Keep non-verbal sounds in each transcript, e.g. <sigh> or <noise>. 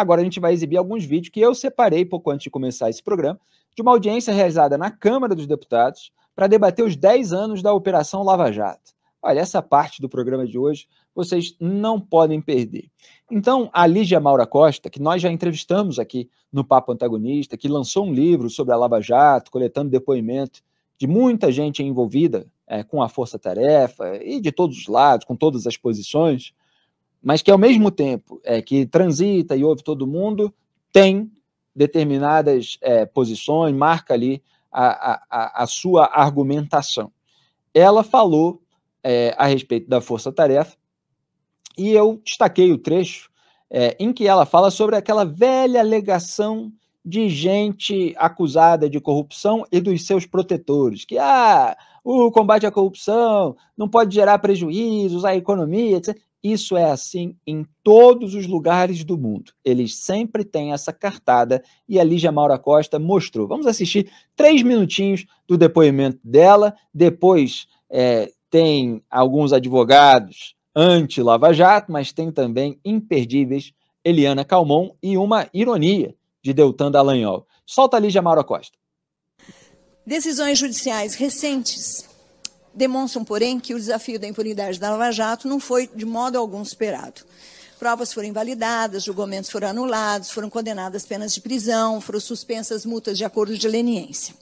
Agora a gente vai exibir alguns vídeos que eu separei pouco antes de começar esse programa, de uma audiência realizada na Câmara dos Deputados para debater os 10 anos da Operação Lava Jato. Olha, essa parte do programa de hoje vocês não podem perder. Então, a Lígia Maura Costa, que nós já entrevistamos aqui no Papo Antagonista, que lançou um livro sobre a Lava Jato, coletando depoimento de muita gente envolvida é, com a força-tarefa e de todos os lados, com todas as posições, mas que ao mesmo tempo é, que transita e ouve todo mundo, tem determinadas é, posições, marca ali a, a, a, sua argumentação. Ela falou é, a respeito da força-tarefa e eu destaquei o trecho é, em que ela fala sobre aquela velha alegação de gente acusada de corrupção e dos seus protetores, que ah, o combate à corrupção não pode gerar prejuízos à economia, etc. Isso é assim em todos os lugares do mundo. Eles sempre têm essa cartada e a Lígia Maura Costa mostrou. Vamos assistir três minutinhos do depoimento dela. Depois é, tem alguns advogados anti-Lava Jato, mas tem também imperdíveis Eliana Calmon e uma ironia de Deltan Dallagnol. Solta a Lígia Maura Costa. Decisões judiciais recentes demonstram, porém, que o desafio da impunidade da Lava Jato não foi de modo algum superado. Provas foram invalidadas, julgamentos foram anulados, foram condenadas penas de prisão, foram suspensas multas de acordo de leniência.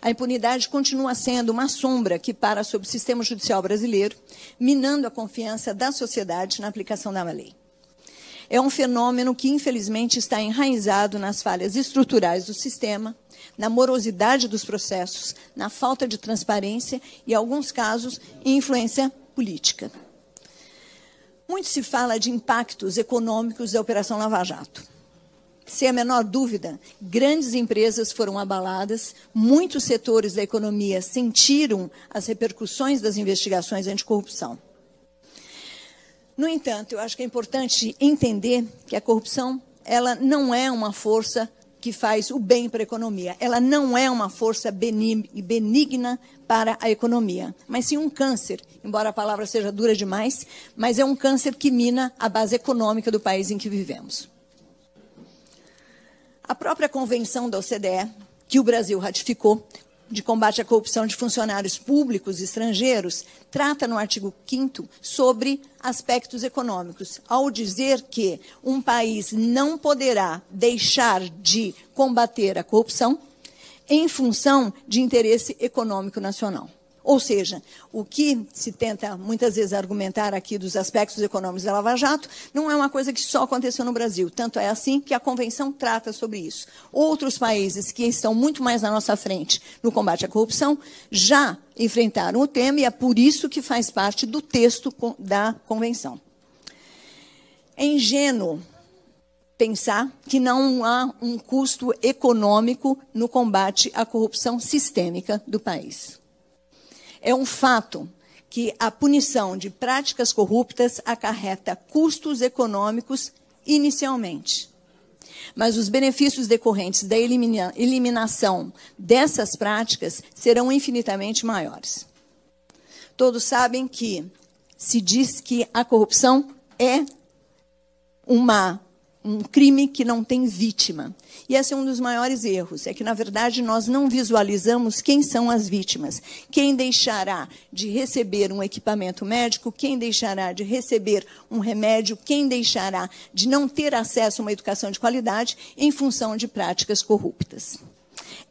A impunidade continua sendo uma sombra que para sobre o sistema judicial brasileiro, minando a confiança da sociedade na aplicação da lei. É um fenômeno que, infelizmente, está enraizado nas falhas estruturais do sistema, na morosidade dos processos, na falta de transparência e, em alguns casos, em influência política. Muito se fala de impactos econômicos da Operação Lava Jato. Sem a menor dúvida, grandes empresas foram abaladas, muitos setores da economia sentiram as repercussões das investigações anticorrupção. No entanto, eu acho que é importante entender que a corrupção ela não é uma força que faz o bem para a economia. Ela não é uma força benigna para a economia, mas sim um câncer, embora a palavra seja dura demais, mas é um câncer que mina a base econômica do país em que vivemos. A própria convenção da OCDE, que o Brasil ratificou, de Combate à Corrupção de Funcionários Públicos Estrangeiros trata no artigo 5 sobre aspectos econômicos, ao dizer que um país não poderá deixar de combater a corrupção em função de interesse econômico nacional. Ou seja, o que se tenta muitas vezes argumentar aqui dos aspectos econômicos da Lava Jato não é uma coisa que só aconteceu no Brasil. Tanto é assim que a Convenção trata sobre isso. Outros países que estão muito mais na nossa frente no combate à corrupção já enfrentaram o tema e é por isso que faz parte do texto da Convenção. É ingênuo pensar que não há um custo econômico no combate à corrupção sistêmica do país. É um fato que a punição de práticas corruptas acarreta custos econômicos inicialmente. Mas os benefícios decorrentes da elimina eliminação dessas práticas serão infinitamente maiores. Todos sabem que se diz que a corrupção é uma um crime que não tem vítima. E esse é um dos maiores erros, é que na verdade nós não visualizamos quem são as vítimas, quem deixará de receber um equipamento médico, quem deixará de receber um remédio, quem deixará de não ter acesso a uma educação de qualidade em função de práticas corruptas.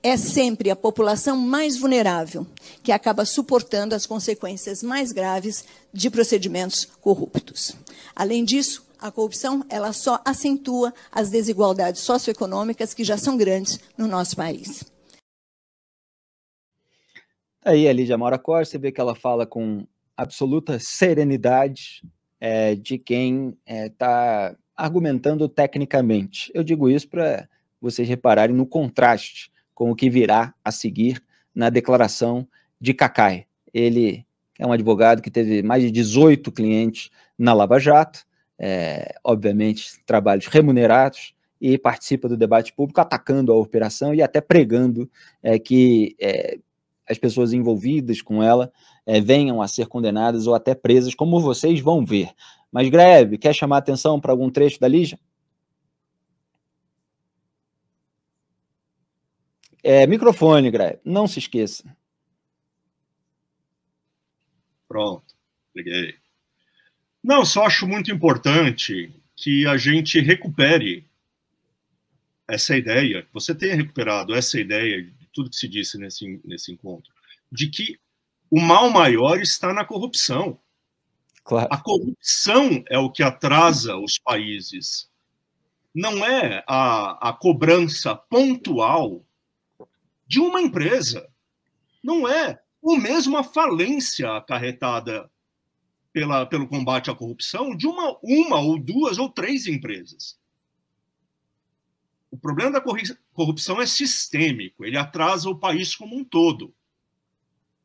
É sempre a população mais vulnerável que acaba suportando as consequências mais graves de procedimentos corruptos. Além disso, a corrupção ela só acentua as desigualdades socioeconômicas que já são grandes no nosso país. Tá aí a Lídia Mora Cor, você vê que ela fala com absoluta serenidade é, de quem está é, tá argumentando tecnicamente. Eu digo isso para vocês repararem no contraste com o que virá a seguir na declaração de Cacai. Ele é um advogado que teve mais de 18 clientes na Lava Jato, é, obviamente, trabalhos remunerados e participa do debate público atacando a operação e até pregando é, que é, as pessoas envolvidas com ela é, venham a ser condenadas ou até presas, como vocês vão ver. Mas, Greve, quer chamar atenção para algum trecho da Lígia? É, microfone, Greve, não se esqueça. Pronto, liguei. Não, só acho muito importante que a gente recupere essa ideia, que você tenha recuperado essa ideia de tudo que se disse nesse, nesse encontro, de que o mal maior está na corrupção. Claro. A corrupção é o que atrasa os países. Não é a, a cobrança pontual de uma empresa. Não é. o mesmo a falência acarretada pela, pelo combate à corrupção de uma, uma ou duas ou três empresas. O problema da corrupção é sistêmico, ele atrasa o país como um todo.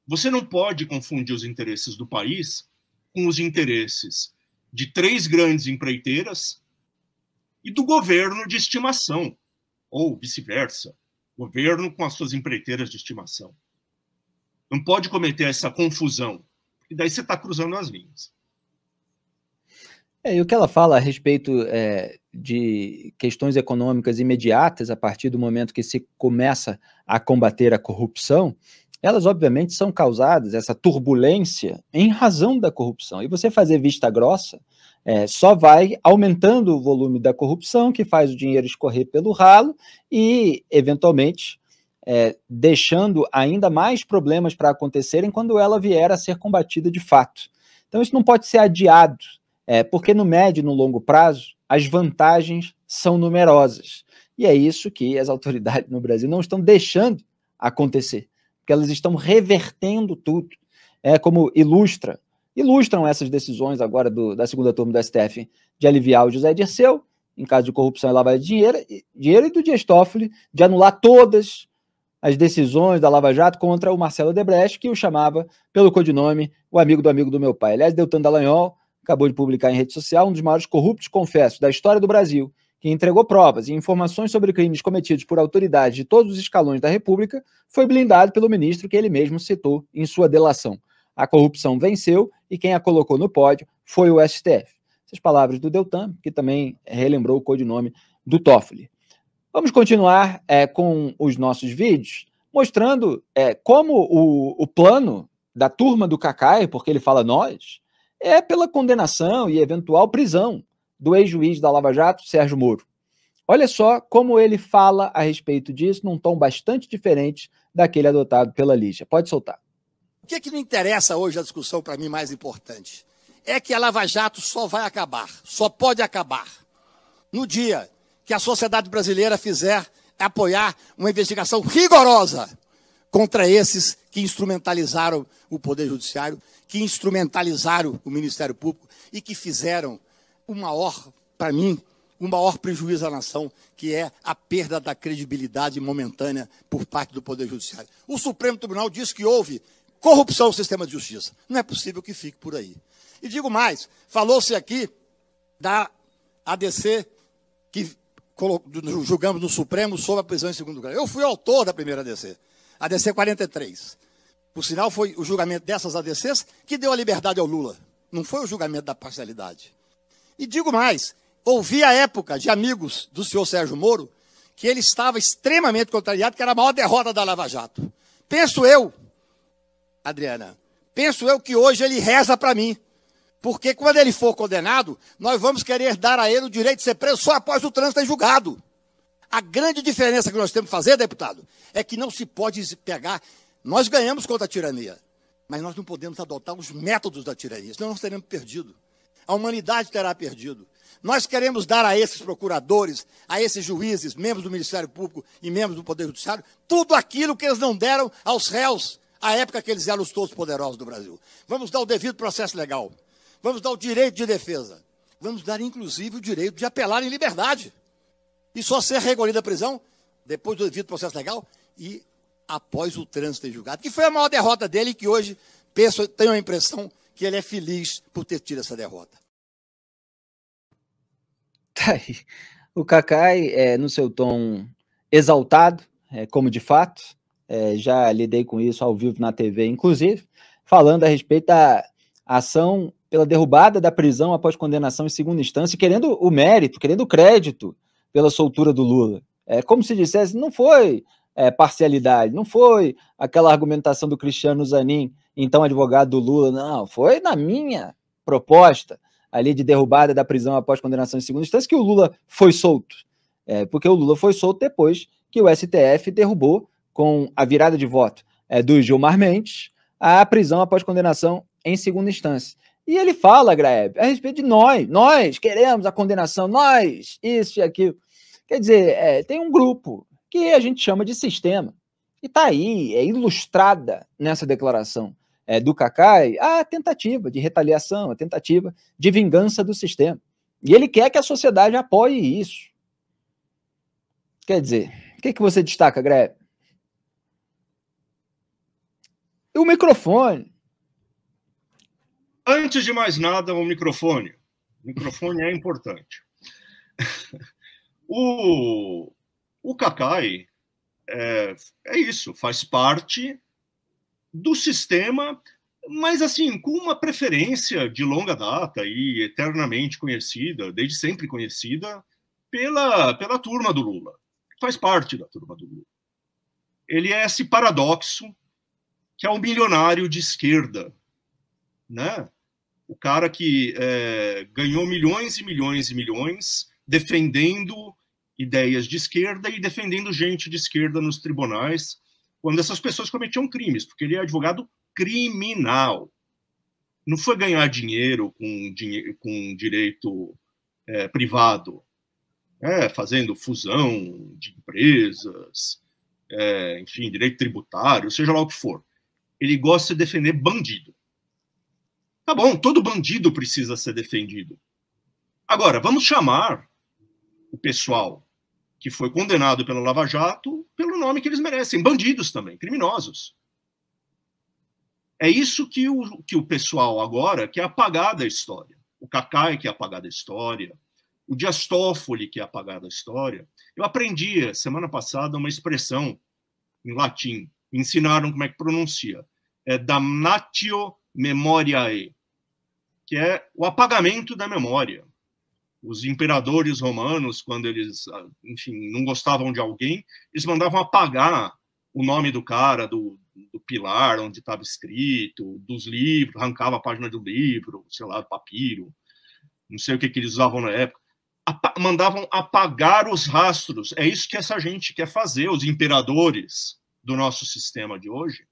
Você não pode confundir os interesses do país com os interesses de três grandes empreiteiras e do governo de estimação, ou vice-versa, governo com as suas empreiteiras de estimação. Não pode cometer essa confusão e daí você está cruzando as linhas. É, e o que ela fala a respeito é, de questões econômicas imediatas a partir do momento que se começa a combater a corrupção, elas obviamente são causadas, essa turbulência, em razão da corrupção. E você fazer vista grossa é, só vai aumentando o volume da corrupção, que faz o dinheiro escorrer pelo ralo e, eventualmente, é, deixando ainda mais problemas para acontecerem quando ela vier a ser combatida de fato. Então, isso não pode ser adiado, é, porque no médio e no longo prazo, as vantagens são numerosas. E é isso que as autoridades no Brasil não estão deixando acontecer, porque elas estão revertendo tudo. É como ilustra, ilustram essas decisões agora do, da segunda turma do STF de aliviar o José Dirceu, em caso de corrupção e lavagem de dinheiro, dinheiro e do Dias Toffoli, de anular todas as decisões da Lava Jato contra o Marcelo Debrecht, que o chamava pelo codinome o amigo do amigo do meu pai. Aliás, Deltan Dallagnol acabou de publicar em rede social um dos maiores corruptos, confesso, da história do Brasil, que entregou provas e informações sobre crimes cometidos por autoridades de todos os escalões da República, foi blindado pelo ministro que ele mesmo citou em sua delação. A corrupção venceu e quem a colocou no pódio foi o STF. Essas palavras do Deltan, que também relembrou o codinome do Toffoli. Vamos continuar é, com os nossos vídeos, mostrando é, como o, o plano da turma do Cacai, porque ele fala nós, é pela condenação e eventual prisão do ex-juiz da Lava Jato, Sérgio Moro. Olha só como ele fala a respeito disso, num tom bastante diferente daquele adotado pela Lígia. Pode soltar. O que, é que me interessa hoje a discussão, para mim, mais importante? É que a Lava Jato só vai acabar, só pode acabar, no dia que a sociedade brasileira fizer é apoiar uma investigação rigorosa contra esses que instrumentalizaram o Poder Judiciário, que instrumentalizaram o Ministério Público e que fizeram o maior, para mim, o maior prejuízo à nação, que é a perda da credibilidade momentânea por parte do Poder Judiciário. O Supremo Tribunal diz que houve corrupção no sistema de justiça. Não é possível que fique por aí. E digo mais: falou-se aqui da ADC que julgamos no Supremo sobre a prisão em segundo grau. Eu fui autor da primeira ADC, ADC 43. Por sinal, foi o julgamento dessas ADCs que deu a liberdade ao Lula. Não foi o julgamento da parcialidade. E digo mais, ouvi à época de amigos do senhor Sérgio Moro que ele estava extremamente contrariado, que era a maior derrota da Lava Jato. Penso eu, Adriana, penso eu que hoje ele reza para mim porque quando ele for condenado, nós vamos querer dar a ele o direito de ser preso só após o trânsito em julgado. A grande diferença que nós temos que fazer, deputado, é que não se pode pegar. Nós ganhamos contra a tirania, mas nós não podemos adotar os métodos da tirania, senão nós teremos perdido. A humanidade terá perdido. Nós queremos dar a esses procuradores, a esses juízes, membros do Ministério Público e membros do Poder Judiciário, tudo aquilo que eles não deram aos réus, à época que eles eram os todos poderosos do Brasil. Vamos dar o devido processo legal. Vamos dar o direito de defesa. Vamos dar, inclusive, o direito de apelar em liberdade. E só ser recolhido à prisão, depois do devido processo legal e após o trânsito em julgado. Que foi a maior derrota dele, que hoje penso, tenho a impressão que ele é feliz por ter tido essa derrota. <laughs> Tá aí. O Kakai, é, no seu tom exaltado, é, como de fato, é, já lidei com isso ao vivo na TV, inclusive, falando a respeito da ação pela derrubada da prisão após condenação em segunda instância, querendo o mérito, querendo o crédito pela soltura do Lula. É como se dissesse, não foi é, parcialidade, não foi aquela argumentação do Cristiano Zanin, então advogado do Lula, não, foi na minha proposta ali de derrubada da prisão após condenação em segunda instância que o Lula foi solto. É, porque o Lula foi solto depois que o STF derrubou, com a virada de voto é, do Gilmar Mendes, a prisão após condenação em segunda instância. E ele fala, Graeb, a respeito de nós. Nós queremos a condenação, nós, isso e aquilo. Quer dizer, é, tem um grupo que a gente chama de sistema. E está aí, é ilustrada nessa declaração é, do Kakai a tentativa de retaliação, a tentativa de vingança do sistema. E ele quer que a sociedade apoie isso. Quer dizer, o que, que você destaca, Greve? O microfone Antes de mais nada, o microfone. O microfone é importante. <laughs> O, o Kakai é, é isso, faz parte do sistema, mas assim, com uma preferência de longa data e eternamente conhecida, desde sempre conhecida, pela, pela turma do Lula. Faz parte da turma do Lula. Ele é esse paradoxo que é um milionário de esquerda né? O cara que é, ganhou milhões e milhões e milhões defendendo ideias de esquerda e defendendo gente de esquerda nos tribunais, quando essas pessoas cometiam crimes, porque ele é advogado criminal. Não foi ganhar dinheiro com, dinhe com direito é, privado, é, fazendo fusão de empresas, é, enfim, direito tributário, seja lá o que for. Ele gosta de defender bandido. Tá bom, todo bandido precisa ser defendido. Agora, vamos chamar o pessoal que foi condenado pela Lava Jato pelo nome que eles merecem: bandidos também, criminosos. É isso que o, que o pessoal agora quer apagar da história. O Kakai quer apagar da história, o Dias Toffoli quer apagar da história. Eu aprendi semana passada uma expressão em latim, me ensinaram como é que pronuncia: é damnatio memoriae, que é o apagamento da memória. Os imperadores romanos, quando eles, ah, enfim, não gostavam de alguém, eles mandavam apagar o nome do cara, do, do pilar onde estava escrito, dos livros, arrancava a página do livro, sei lá, papiro, não sei o que, que eles usavam na época. Apa mandavam apagar os rastros. É isso que essa gente quer fazer, os imperadores do nosso sistema de hoje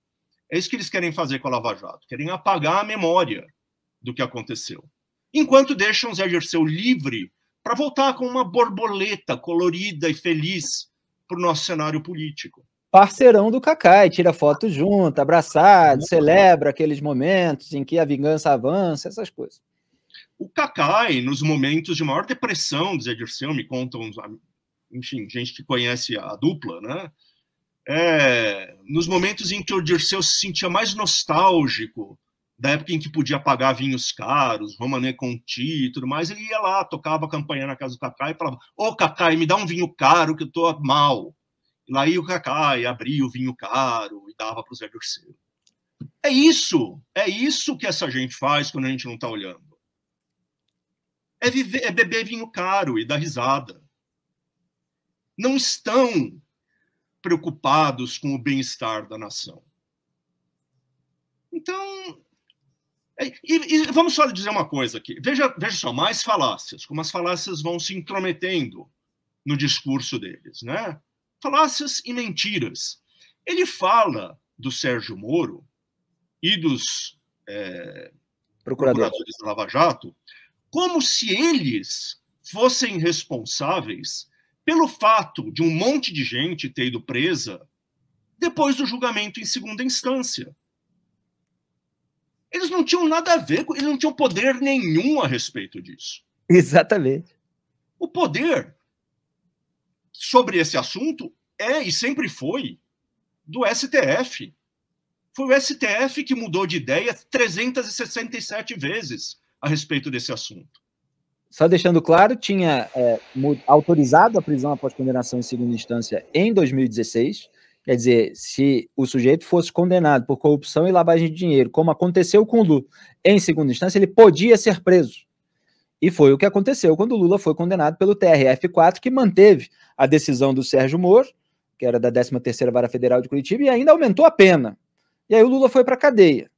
é isso que eles querem fazer com a Lava Jato. Querem apagar a memória do que aconteceu. Enquanto deixam Zé Dirceu livre para voltar com uma borboleta colorida e feliz para o nosso cenário político. Parceirão do Cacai, tira foto junto, abraçado, uhum. celebra aqueles momentos em que a vingança avança, essas coisas. O Cacai, nos momentos de maior depressão do Zé Dirceu, me contam, enfim, gente que conhece a dupla, né? é, nos momentos em que o Dirceu se sentia mais nostálgico, da época em que podia pagar vinhos caros, Romané Conti e tudo mais, ele ia lá, tocava a campanha na casa do Cacá e falava: Ô oh, Cacá, me dá um vinho caro que eu tô mal. E lá ia o Cacá e abria o vinho caro e dava para o Zé Dirceu. É isso, é isso que essa gente faz quando a gente não está olhando. É, viver, é beber vinho caro e dar risada. Não estão preocupados com o bem-estar da nação. Então, é, e, e, vamos só dizer uma coisa aqui. Veja, veja só, mais falácias, como as falácias vão se intrometendo no discurso deles, né? Falácias e mentiras. Ele fala do Sérgio Moro e dos é, Procurador. procuradores da Lava Jato como se eles fossem responsáveis pelo fato de um monte de gente ter ido presa depois do julgamento em segunda instância. Eles não tinham nada a ver, eles não tinham poder nenhum a respeito disso. Exatamente. O poder sobre esse assunto é e sempre foi do STF. Foi o STF que mudou de ideia 367 vezes a respeito desse assunto. Só deixando claro, tinha é, autorizado a prisão após condenação em segunda instância em 2016. Quer dizer, se o sujeito fosse condenado por corrupção e lavagem de dinheiro, como aconteceu com o Lula em segunda instância, ele podia ser preso. E foi o que aconteceu quando o Lula foi condenado pelo TRF4, que manteve a decisão do Sérgio Moro, que era da 13ª Vara Federal de Curitiba, e ainda aumentou a pena. E aí o Lula foi para a cadeia.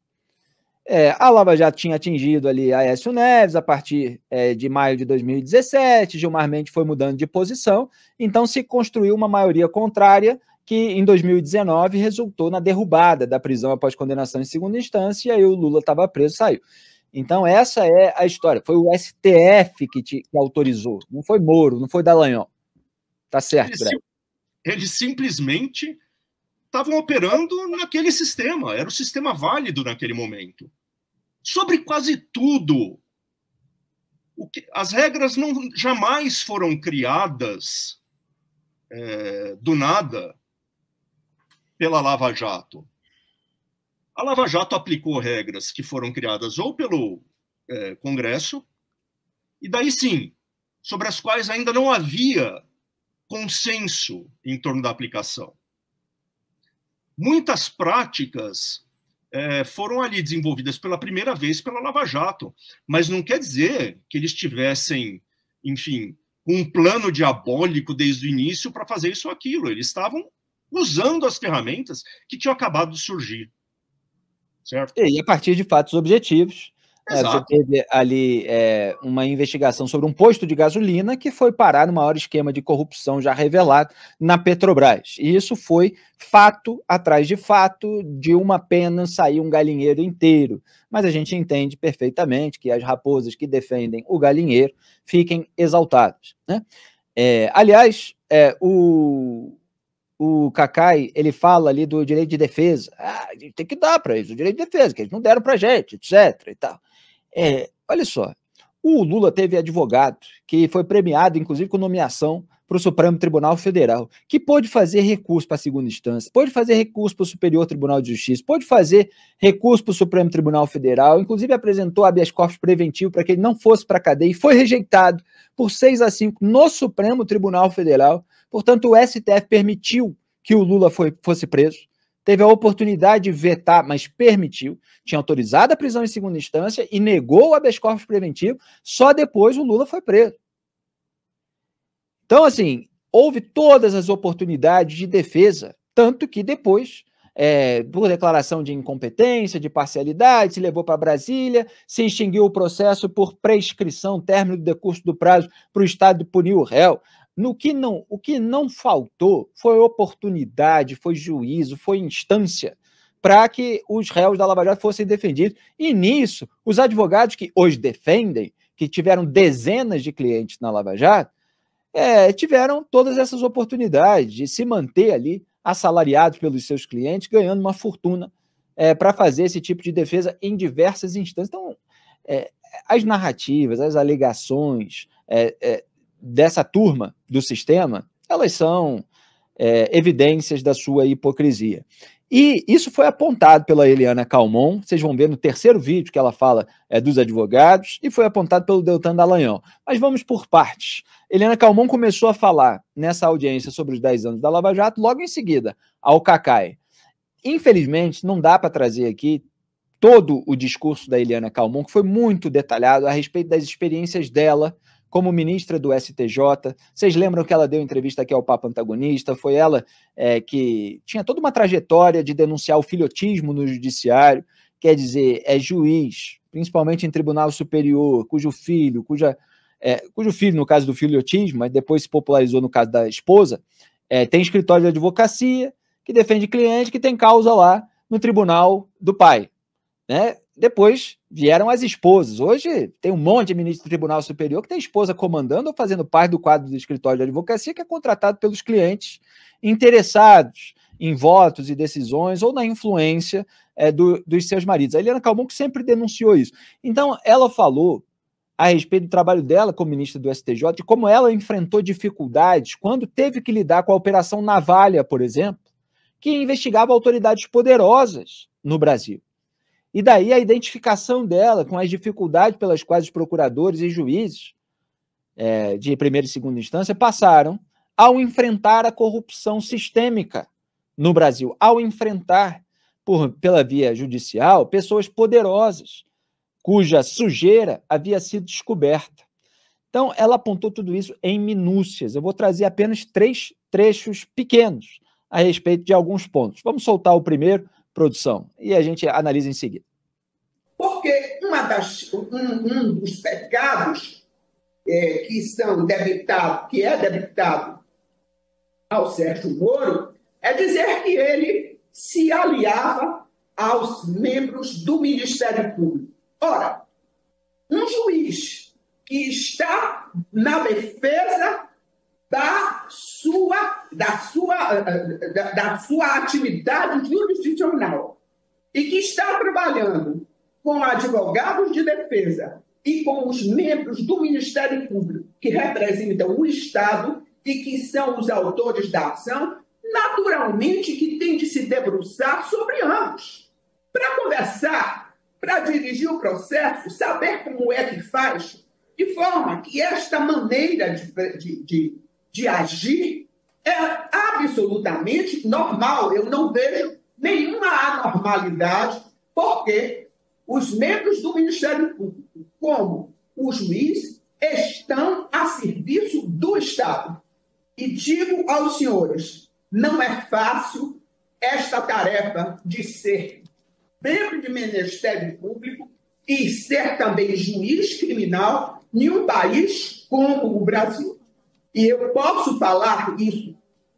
É, a Lava já tinha atingido ali Aécio Neves a partir é, de maio de 2017, Gilmar Mendes foi mudando de posição, então se construiu uma maioria contrária que em 2019 resultou na derrubada da prisão após condenação em segunda instância, e aí o Lula estava preso e saiu. Então essa é a história, foi o STF que, te, que autorizou, não foi Moro, não foi Dallagnol. Tá certo, Ele, sim, ele simplesmente estavam operando naquele sistema, era o sistema válido naquele momento. Sobre quase tudo. Que, as regras não jamais foram criadas é, do nada pela Lava Jato. A Lava Jato aplicou regras que foram criadas ou pelo é, Congresso, e daí sim, sobre as quais ainda não havia consenso em torno da aplicação muitas práticas é, foram ali desenvolvidas pela primeira vez pela Lava Jato, mas não quer dizer que eles tivessem, enfim, um plano diabólico desde o início para fazer isso ou aquilo. Eles estavam usando as ferramentas que tinham acabado de surgir. Certo? E a partir de fatos objetivos, é, você teve ali é, uma investigação sobre um posto de gasolina que foi parar no maior esquema de corrupção já revelado na Petrobras. E isso foi fato atrás de fato, de uma pena sair um galinheiro inteiro. Mas a gente entende perfeitamente que as raposas que defendem o galinheiro fiquem exaltadas. Né? É, aliás, é, o, o Kakai, ele fala ali do direito de defesa. Ah, tem que dar para eles o direito de defesa, que eles não deram para gente, etc. E tal. É, olha só, o Lula teve advogado que foi premiado, inclusive, com nomeação para o Supremo Tribunal Federal, que pôde fazer recurso para a segunda instância, pôde fazer recurso para o Superior Tribunal de Justiça, pôde fazer recurso para o Supremo Tribunal Federal, inclusive apresentou habeas corpus preventivo para que ele não fosse para a cadeia e foi rejeitado por 6 a 5 no Supremo Tribunal Federal. Portanto, o STF permitiu que o Lula foi, fosse preso teve a oportunidade de vetar, mas permitiu, tinha autorizado a prisão em segunda instância e negou o habeas corpus preventivo, só depois o Lula foi preso. Então, assim, houve todas as oportunidades de defesa, tanto que depois, é, por declaração de incompetência, de parcialidade, se levou para Brasília, se extinguiu o processo por prescrição, término do decurso do prazo para o Estado punir o réu. No que não, o que não faltou foi oportunidade, foi juízo, foi instância para que os réus da Lava Jato fossem defendidos. E nisso, os advogados que hoje defendem, que tiveram dezenas de clientes na Lava Jato, é, tiveram todas essas oportunidades de se manter ali assalariados pelos seus clientes, ganhando uma fortuna é, para fazer esse tipo de defesa em diversas instâncias. Então, é, as narrativas, as alegações é, é dessa turma do sistema, elas são é, evidências da sua hipocrisia. E isso foi apontado pela Eliana Calmon, vocês vão ver no terceiro vídeo que ela fala é, dos advogados, e foi apontado pelo Deltan Dallagnol. Mas vamos por partes. Eliana Calmon começou a falar nessa audiência sobre os 10 anos da Lava Jato, logo em seguida, ao Cacai. Infelizmente, não dá para trazer aqui todo o discurso da Eliana Calmon, que foi muito detalhado a respeito das experiências dela como ministra do STJ. Vocês lembram que ela deu entrevista aqui ao Papa Antagonista? Foi ela é, que tinha toda uma trajetória de denunciar o filhotismo no judiciário, quer dizer, é juiz, principalmente em tribunal superior, cujo filho, cuja, é, cujo filho, no caso do filhotismo, mas depois se popularizou no caso da esposa, é, tem escritório de advocacia que defende cliente que tem causa lá no tribunal do pai. Né? depois vieram as esposas. Hoje tem um monte de ministro do Tribunal Superior que tem esposa comandando ou fazendo parte do quadro do escritório de advocacia, que é contratado pelos clientes interessados em votos e decisões ou na influência é, do, dos seus maridos. A Helena Calmon que sempre denunciou isso. Então, ela falou a respeito do trabalho dela como ministra do STJ, e como ela enfrentou dificuldades quando teve que lidar com a Operação Navalha, por exemplo, que investigava autoridades poderosas no Brasil. E daí a identificação dela com as dificuldades pelas quais os procuradores e juízes é, de primeira e segunda instância passaram ao enfrentar a corrupção sistêmica no Brasil, ao enfrentar por, pela via judicial pessoas poderosas cuja sujeira havia sido descoberta. Então, ela apontou tudo isso em minúcias. Eu vou trazer apenas três trechos pequenos a respeito de alguns pontos. Vamos soltar o primeiro produção. E a gente analisa em seguida. Porque uma das, um, um dos pecados é, que são debitado, que é debitado ao Sérgio Moro, é dizer que ele se aliava aos membros do Ministério Público. Ora, um juiz que está na defesa da sua, eh, eh, da, da sua atividade jurisdicional e que está trabalhando com advogados de defesa e com os membros do Ministério Público, que representam o Estado e que são os autores da ação, naturalmente que tem de se debruçar sobre ambos, para conversar, para dirigir o processo, saber como é que faz, de forma que esta maneira de, de, de, de agir é absolutamente normal. Eu não vejo nenhuma anormalidade, porque os membros do Ministério Público, como o juiz, estão a serviço do Estado. E digo aos senhores: não é fácil esta tarefa de ser membro de Ministério Público e ser também juiz criminal em um país como o Brasil. E eu posso falar isso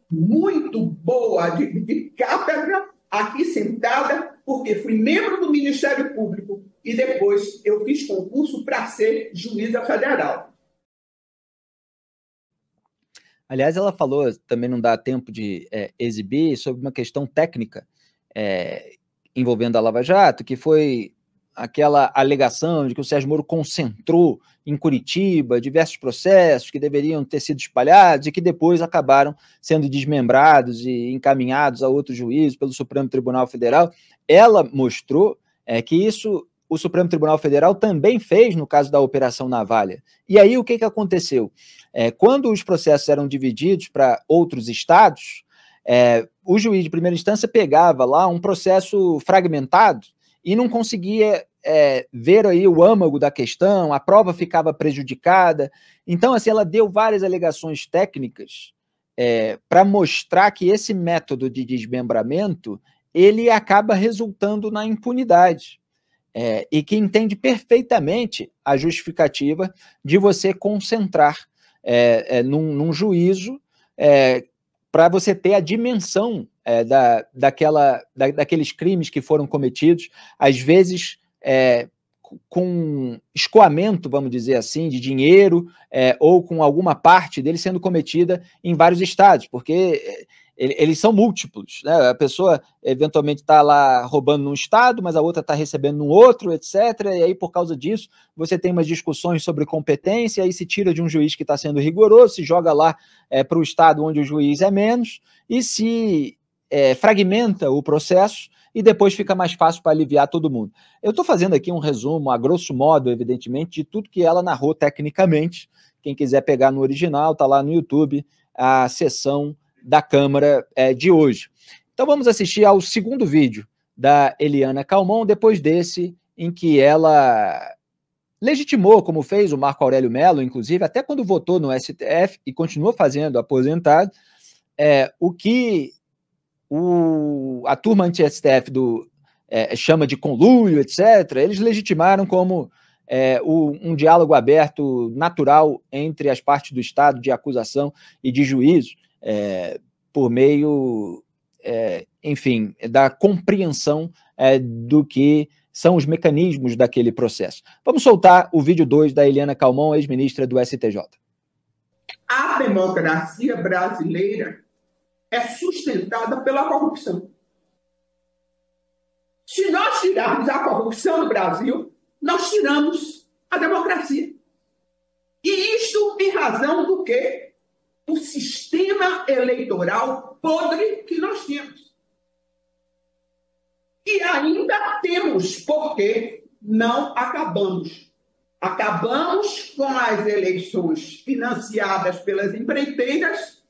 muito boa de, de cátedra aqui sentada, porque fui membro do Ministério Público e depois eu fiz concurso para ser juíza federal. Aliás, ela falou, também não dá tempo de é, exibir, sobre uma questão técnica é, envolvendo a Lava Jato, que foi aquela alegação de que o Sérgio Moro concentrou em Curitiba diversos processos que deveriam ter sido espalhados e que depois acabaram sendo desmembrados e encaminhados a outro juízo pelo Supremo Tribunal Federal, ela mostrou é, que isso o Supremo Tribunal Federal também fez no caso da Operação Navalha. E aí o que, que aconteceu? É, quando os processos eram divididos para outros estados, é, o juiz de primeira instância pegava lá um processo fragmentado e não conseguia é, ver aí o âmago da questão, a prova ficava prejudicada. Então, assim, ela deu várias alegações técnicas é, para mostrar que esse método de desmembramento ele acaba resultando na impunidade. É, e que entende perfeitamente a justificativa de você concentrar é, é, num, num, juízo é, para você ter a dimensão é, da, daquela, da, daqueles crimes que foram cometidos, às vezes é, com escoamento, vamos dizer assim, de dinheiro é, ou com alguma parte dele sendo cometida em vários estados, porque é, eles são múltiplos, né? A pessoa eventualmente está lá roubando num estado, mas a outra está recebendo num outro, etc. E aí, por causa disso, você tem umas discussões sobre competência, aí se tira de um juiz que está sendo rigoroso, se joga lá é, eh, para o estado onde o juiz é menos, e se é, fragmenta o processo e depois fica mais fácil para aliviar todo mundo. Eu estou fazendo aqui um resumo, a grosso modo, evidentemente, de tudo que ela narrou tecnicamente. Quem quiser pegar no original, está lá no YouTube, a sessão da Câmara é, de hoje. Então vamos assistir ao segundo vídeo da Eliana Calmon, depois desse, em que ela legitimou, como fez o Marco Aurélio Mello, inclusive, até quando votou no STF e continuou fazendo aposentado, é, o que o, a turma anti-STF do é, chama de conluio, etc., eles legitimaram como é, o, um diálogo aberto natural entre as partes do Estado de acusação e de juízo é, por meio, é, enfim, da compreensão é, do que são os mecanismos daquele processo. Vamos soltar o vídeo 2 da Eliana Calmon, ex-ministra do STJ. A democracia brasileira é sustentada pela corrupção. Se nós tirarmos a corrupção do Brasil, nós tiramos a democracia. E isto em razão do quê? o sistema eleitoral podre que nós tínhamos. E ainda temos, porque não acabamos. Acabamos com as eleições financiadas pelas empreiteiras,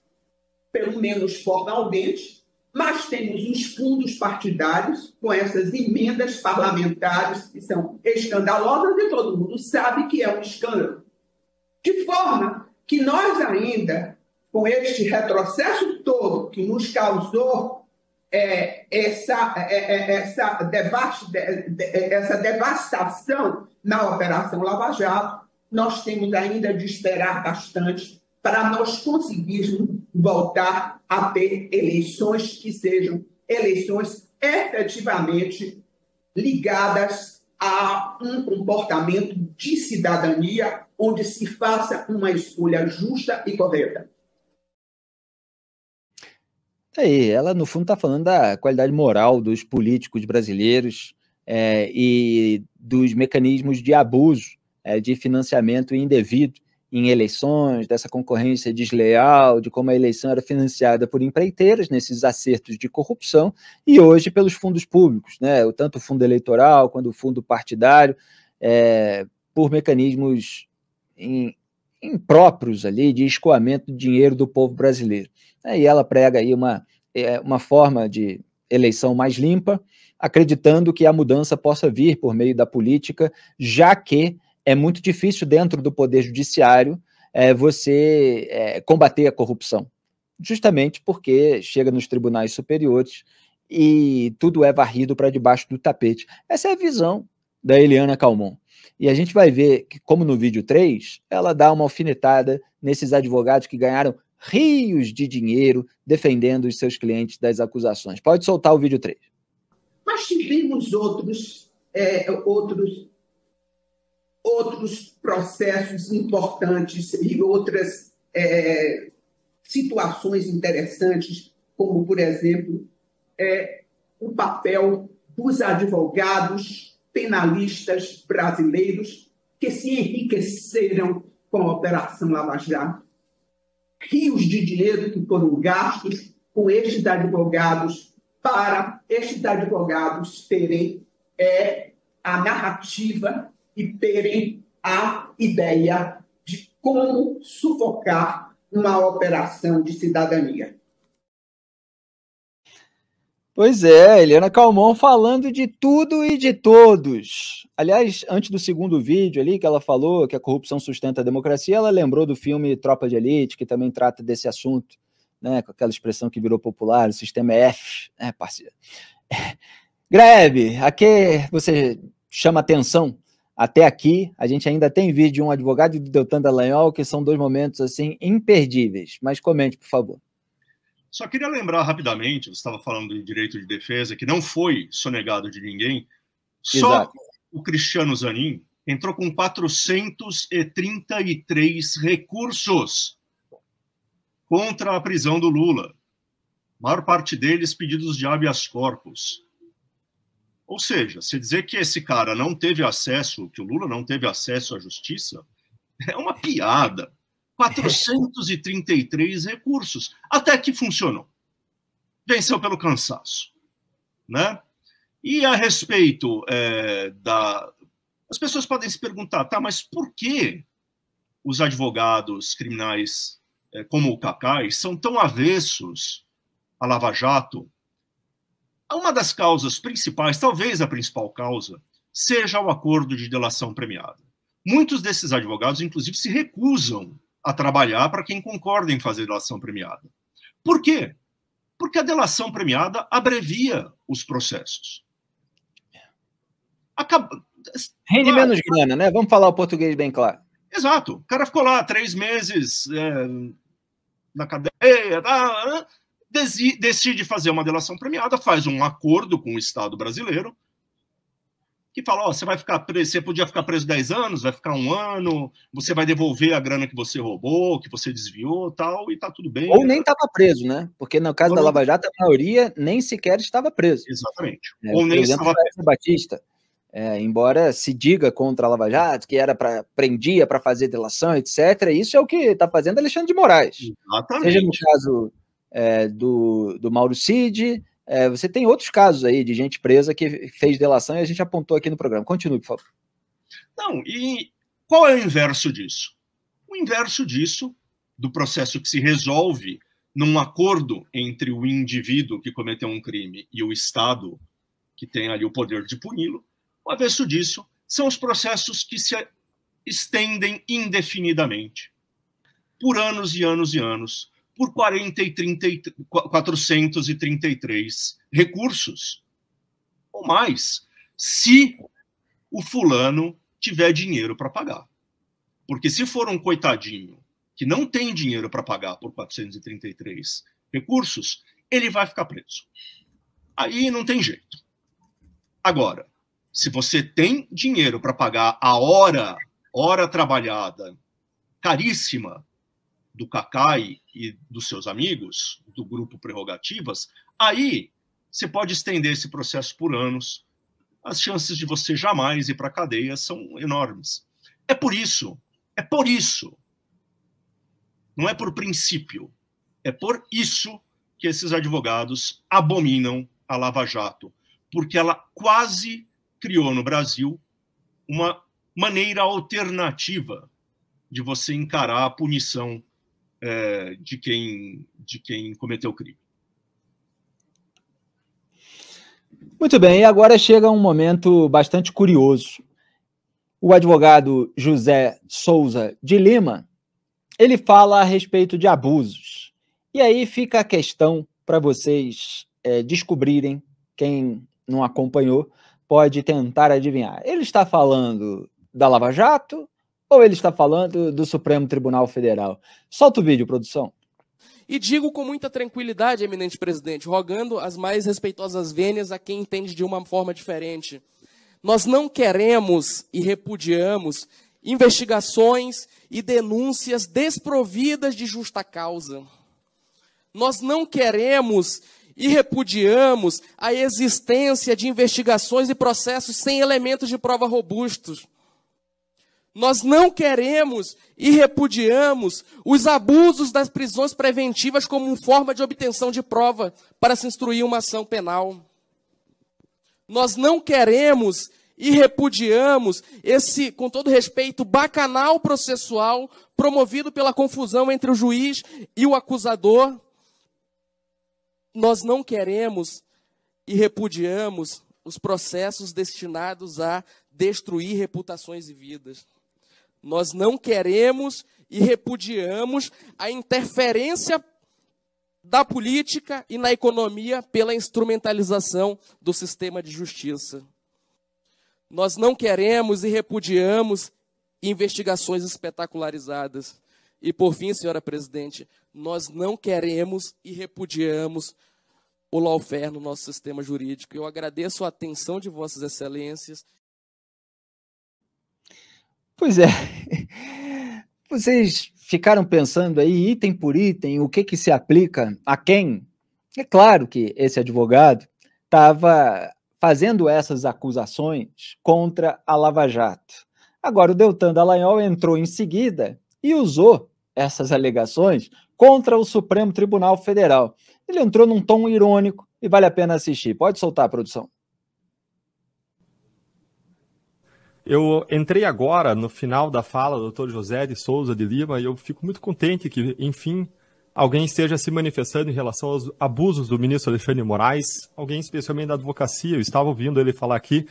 pelo menos formalmente, mas temos os fundos partidários com essas emendas parlamentares que são escandalosas e todo mundo sabe que é um escândalo. De forma que nós ainda com este retrocesso todo que nos causou é, essa, é, é essa, devast, é, essa devastação na Operação Lava Jato, nós temos ainda de esperar bastante para nós conseguirmos voltar a ter eleições que sejam eleições efetivamente ligadas a um comportamento de cidadania onde se faça uma escolha justa e correta. Tá aí, ela no fundo está falando da qualidade moral dos políticos brasileiros é, e dos mecanismos de abuso é, de financiamento indevido em eleições, dessa concorrência desleal, de como a eleição era financiada por empreiteiras nesses acertos de corrupção e hoje pelos fundos públicos, né? tanto o fundo eleitoral quanto o fundo partidário, é, por mecanismos em, impróprios ali de escoamento de dinheiro do povo brasileiro. E ela prega aí uma, é, uma forma de eleição mais limpa, acreditando que a mudança possa vir por meio da política, já que é muito difícil dentro do poder judiciário é, você é, combater a corrupção, justamente porque chega nos tribunais superiores e tudo é varrido para debaixo do tapete. Essa é a visão da Eliana Calmon. E a gente vai ver que, como no vídeo 3, ela dá uma alfinetada nesses advogados que ganharam rios de dinheiro defendendo os seus clientes das acusações. Pode soltar o vídeo 3. Mas tivemos outros, é, outros, outros processos importantes e outras é, situações interessantes, como, por exemplo, é, o papel dos advogados penalistas brasileiros que se enriqueceram com a Operação Lava Jato. Rios de dinheiro que foram gastos com estes advogados para estes advogados terem é, a narrativa e terem a ideia de como sufocar uma operação de cidadania. Pois é, Helena Calmon falando de tudo e de todos. Aliás, antes do segundo vídeo ali que ela falou que a corrupção sustenta a democracia, ela lembrou do filme Tropa de Elite, que também trata desse assunto, né, com aquela expressão que virou popular, o sistema é F, né, parceiro. <laughs> Greve, aqui você chama atenção. Até aqui, a gente ainda tem vídeo de um advogado e do Deltan Dallagnol, que são dois momentos assim imperdíveis. Mas comente, por favor. Só queria lembrar rapidamente, você estava falando de direito de defesa, que não foi sonegado de ninguém. Só Exato. o Cristiano Zanin entrou com 433 recursos contra a prisão do Lula. A maior parte deles pedidos de habeas corpus. Ou seja, se dizer que esse cara não teve acesso, que o Lula não teve acesso à justiça, é uma piada. 433 recursos, até que funcionou. Venceu pelo cansaço. Né? E a respeito é, da. As pessoas podem se perguntar, tá, mas por que os advogados criminais é, como o Cacai são tão avessos à Lava Jato? Uma das causas principais, talvez a principal causa, seja o acordo de delação premiada. Muitos desses advogados, inclusive, se recusam a trabalhar para quem concorda em fazer delação premiada. Por quê? Porque a delação premiada abrevia os processos. Acab... Rende claro, menos grana, né? Vamos falar o português bem claro. Exato. O cara ficou lá três meses é, na cadeia, tá, decide fazer uma delação premiada, faz um acordo com o Estado brasileiro, que fala, ó, você vai ficar preso, você podia ficar preso 10 anos, vai ficar um ano, você vai devolver a grana que você roubou, que você desviou tal, e tá tudo bem. Ou nem estava preso, né? Porque no caso Ou da Lava Jato, a maioria nem sequer estava preso. Exatamente. É, Ou nem exemplo, estava preso. Batista, é, embora se diga contra a Lava Jato, que era para prendia para fazer delação, etc., isso é o que está fazendo Alexandre de Moraes. Exatamente. Seja no caso é, do, do Mauro Cid, é, você tem outros casos aí de gente presa que fez delação e a gente apontou aqui no programa. Continue, por favor. Não, e qual é o inverso disso? O inverso disso, do processo que se resolve num acordo entre o indivíduo que cometeu um crime e o Estado, que tem ali o poder de puni-lo, o avesso disso são os processos que se estendem indefinidamente, por anos e anos e anos, por 40 e 30, 433 recursos, ou mais, se o fulano tiver dinheiro para pagar. Porque se for um coitadinho que não tem dinheiro para pagar por 433 recursos, ele vai ficar preso. Aí não tem jeito. Agora, se você tem dinheiro para pagar a hora, hora trabalhada, caríssima, do Kakai e dos seus amigos, do grupo Prerrogativas, aí você pode estender esse processo por anos. As chances de você jamais ir para a cadeia são enormes. É por isso, é por isso, não é por princípio, é por isso que esses advogados abominam a Lava Jato, porque ela quase criou no Brasil uma maneira alternativa de você encarar a punição é, de, quem, de quem cometeu o crime. Muito bem, e agora chega um momento bastante curioso. O advogado José Souza de Lima, ele fala a respeito de abusos. E aí fica a questão para vocês é, descobrirem, quem não acompanhou pode tentar adivinhar. Ele está falando da Lava Jato, ou ele está falando do Supremo Tribunal Federal? Solta o vídeo, produção. E digo com muita tranquilidade, eminente presidente, rogando as mais respeitosas vênias a quem entende de uma forma diferente. Nós não queremos e repudiamos investigações e denúncias desprovidas de justa causa. Nós não queremos e repudiamos a existência de investigações e processos sem elementos de prova robustos. Nós não queremos e repudiamos os abusos das prisões preventivas como forma de obtenção de prova para se instruir uma ação penal. Nós não queremos e repudiamos esse, com todo respeito, bacanal processual promovido pela confusão entre o juiz e o acusador. Nós não queremos e repudiamos os processos destinados a destruir reputações e vidas. Nós não queremos e repudiamos a interferência da política e na economia pela instrumentalização do sistema de justiça. Nós não queremos e repudiamos investigações espetacularizadas. E por fim, senhora presidente, nós não queremos e repudiamos o lawfare no nosso sistema jurídico. Eu agradeço a atenção de vossas excelências. Pois é. <laughs> Vocês ficaram pensando aí, item por item, o que, que se aplica a quem? É claro que esse advogado estava fazendo essas acusações contra a Lava Jato. Agora, o Deltan Dallagnol entrou em seguida e usou essas alegações contra o Supremo Tribunal Federal. Ele entrou num tom irônico e vale a pena assistir. Pode soltar a produção. Eu entrei agora no final da fala do Dr. José de Souza de Lima e eu fico muito contente que, enfim, alguém esteja se manifestando em relação aos abusos do ministro Alexandre Moraes, alguém especialmente da advocacia. Eu estava ouvindo ele falar aqui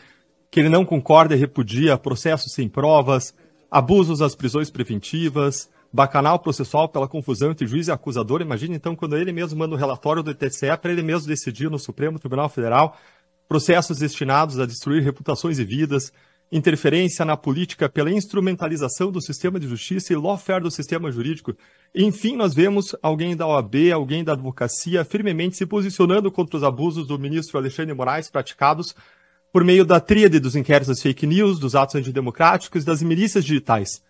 que ele não concorda e repudia processos sem provas, abusos às prisões preventivas, bacanal processual pela confusão entre juiz e acusador. Imagina então quando ele mesmo manda o um relatório do TCE para ele mesmo decidir no Supremo Tribunal Federal processos destinados a destruir reputações e vidas, interferência na política pela instrumentalização do sistema de justiça e lawfare do sistema jurídico. Enfim, nós vemos alguém da OAB, alguém da advocacia, firmemente se posicionando contra os abusos do ministro Alexandre Moraes praticados por meio da tríade dos inquéritos das fake news, dos atos antidemocráticos e das milícias digitais.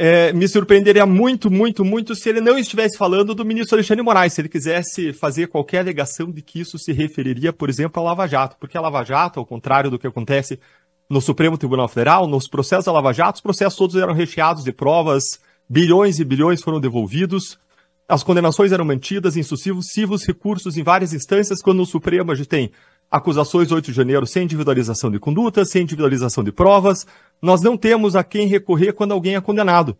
É, me surpreenderia muito, muito, muito se ele não estivesse falando do ministro Alexandre Moraes, se ele quisesse fazer qualquer alegação de que isso se referiria, por exemplo, à Lava Jato, porque a Lava Jato, ao contrário do que acontece no Supremo Tribunal Federal, nos processos da Lava Jato, os processos todos eram recheados de provas, bilhões e bilhões foram devolvidos, as condenações eram mantidas em sucessivos recursos em várias instâncias, quando no Supremo a gente tem acusações 8 de janeiro sem individualização de condutas, sem individualização de provas, nós não temos a quem recorrer quando alguém é condenado.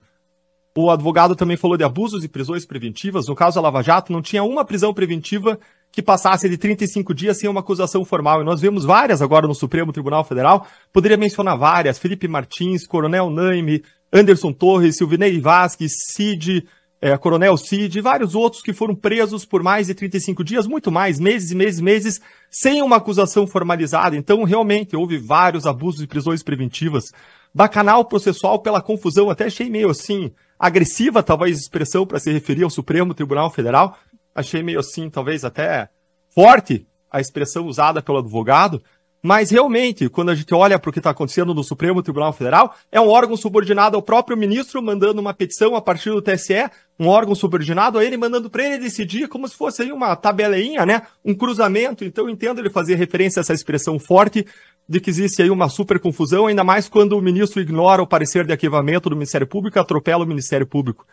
O advogado também falou de abusos e prisões preventivas. No caso da Lava Jato, não tinha uma prisão preventiva que passasse de 35 dias sem uma acusação formal. E nós vemos várias agora no Supremo Tribunal Federal. Poderia mencionar várias: Felipe Martins, Coronel Naime, Anderson Torres, Silvinei Vasquez, Cid, é, Coronel Cid e vários outros que foram presos por mais de 35 dias, muito mais, meses e meses meses, sem uma acusação formalizada. Então, realmente, houve vários abusos de prisões preventivas. Bacanal processual pela confusão, até achei meio assim, agressiva, talvez, expressão para se referir ao Supremo Tribunal Federal, achei meio assim, talvez até forte a expressão usada pelo advogado, mas realmente, quando a gente olha para o que está acontecendo no Supremo Tribunal Federal, é um órgão subordinado ao próprio ministro mandando uma petição a partir do TSE, um órgão subordinado a ele mandando para ele decidir como se fosse aí uma tabelinha, né? Um cruzamento. Então, entendo ele fazer referência a essa expressão forte de que existe aí uma super confusão, ainda mais quando o ministro ignora o parecer de arquivamento do Ministério Público, e atropela o Ministério Público.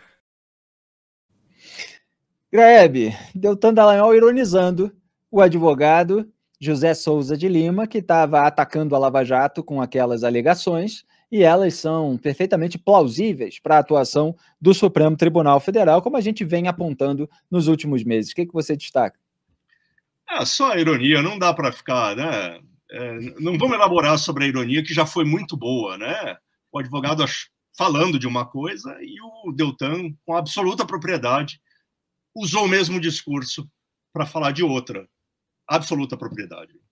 Greb, Deltan Dallagnol ironizando o advogado José Souza de Lima, que estava atacando a Lava Jato com aquelas alegações, e elas são perfeitamente plausíveis para a atuação do Supremo Tribunal Federal, como a gente vem apontando nos últimos meses. O que, é que você destaca? É, só a ironia, não dá para ficar, né? É, não vamos elaborar sobre a ironia, que já foi muito boa, né? O advogado falando de uma coisa e o Deltan, com absoluta propriedade, usou o mesmo discurso para falar de outra absoluta propriedade.